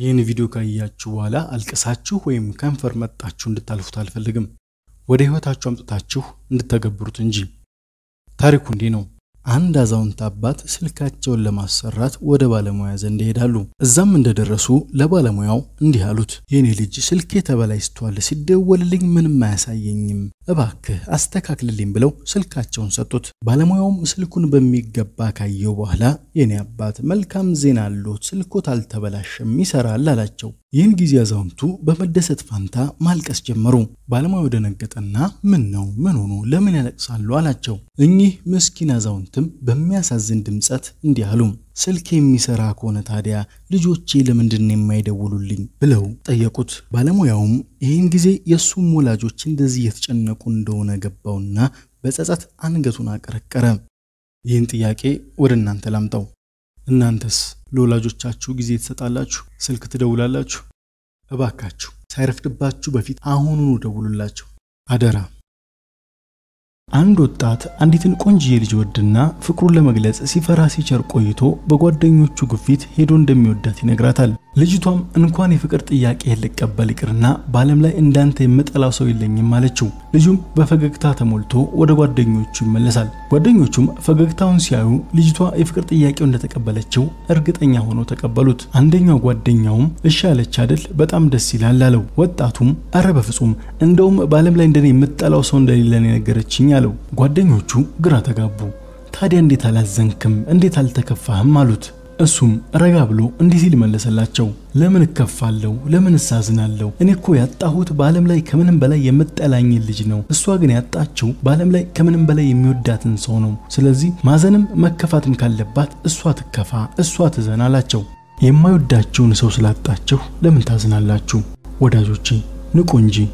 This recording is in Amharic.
ይህን ቪዲዮ ካያችሁ በኋላ አልቅሳችሁ ወይም ከንፈር መጣችሁ እንድታልፉት አልፈልግም፣ ወደ ህይወታችሁ አምጥታችሁ እንድተገብሩት እንጂ። ታሪኩ እንዲህ ነው። አንድ አዛውንት አባት ስልካቸውን ለማሰራት ወደ ባለሙያ ዘንድ ይሄዳሉ። እዛም እንደደረሱ ለባለሙያው እንዲህ አሉት። የኔ ልጅ ስልኬ ተበላሽቷል፣ ሲደወልልኝ ምንም አያሳየኝም፣ እባክህ አስተካክልልኝ ብለው ስልካቸውን ሰጡት። ባለሙያውም ስልኩን በሚገባ ካየው በኋላ የኔ አባት መልካም ዜና አሉት፣ ስልኮት አልተበላሸም፣ ይሰራል አላቸው። ይህን ጊዜ አዛውንቱ በመደሰት ፋንታ ማልቀስ ጀመሩ። ባለሙያው ደነገጠና ምን ነው ምን ሆኖ ለምን ያለቅሳሉ አላቸው። እኚህ ምስኪን አዛውንትም በሚያሳዝን ድምጸት እንዲህ አሉ። ስልክ የሚሰራ ከሆነ ታዲያ ልጆቼ ለምንድን የማይደውሉልኝ ብለው ጠየቁት። ባለሙያውም ይህን ጊዜ የእሱም ወላጆች እንደዚህ የተጨነቁ እንደሆነ ገባውና በጸጸት አንገቱን አቀረቀረ። ይህን ጥያቄ ወደ እናንተ ላምጠው። እናንተስ ለወላጆቻችሁ ጊዜ ትሰጣላችሁ? ስልክ ትደውላላችሁ? እባካችሁ ሳይረፍድባችሁ በፊት አሁኑኑ ደውሉላቸው አደራ። አንድ ወጣት አንዲትን ቆንጅዬ ልጅ ወድና ፍቅሩን ለመግለጽ ሲፈራ ሲቸር ቆይቶ በጓደኞቹ ግፊት ሄዶ እንደሚወዳት ይነግራታል። ልጅቷም እንኳን የፍቅር ጥያቄ ልቀበል ይቅርና በዓለም ላይ እንዳንተ የምጠላው ሰው የለኝም አለችው። ልጁም በፈገግታ ተሞልቶ ወደ ጓደኞቹ ይመለሳል። ጓደኞቹም ፈገግታውን ሲያዩ ልጅቷ የፍቅር ጥያቄው እንደተቀበለችው እርግጠኛ ሆኖ ተቀበሉት። አንደኛው ጓደኛውም እሺ አለች አደል፣ በጣም ደስ ይላል አለው። ወጣቱም አረ በፍጹም እንደውም በዓለም ላይ እንደኔ የምጠላው ሰው እንደሌለን የነገረችኝ አለው። ጓደኞቹ ግራ ተጋቡ። ታዲያ እንዴት አላዘንክም? እንዴት አልተከፋህም? አሉት። እሱም ረጋ ብሎ እንዲህ ሲል መለሰላቸው። ለምን እከፋለሁ? ለምን እሳዝናለሁ? እኔ እኮ ያጣሁት በዓለም ላይ ከምንም በላይ የምጠላኝን ልጅ ነው። እሷ ግን ያጣችው በዓለም ላይ ከምንም በላይ የሚወዳትን ሰው ነው። ስለዚህ ማዘንም መከፋትም ካለባት እሷ ትከፋ፣ እሷ ትዘን አላቸው። የማይወዳችሁን ሰው ስላጣችሁ ለምን ታዝናላችሁ? ወዳጆቼ ንቁ እንጂ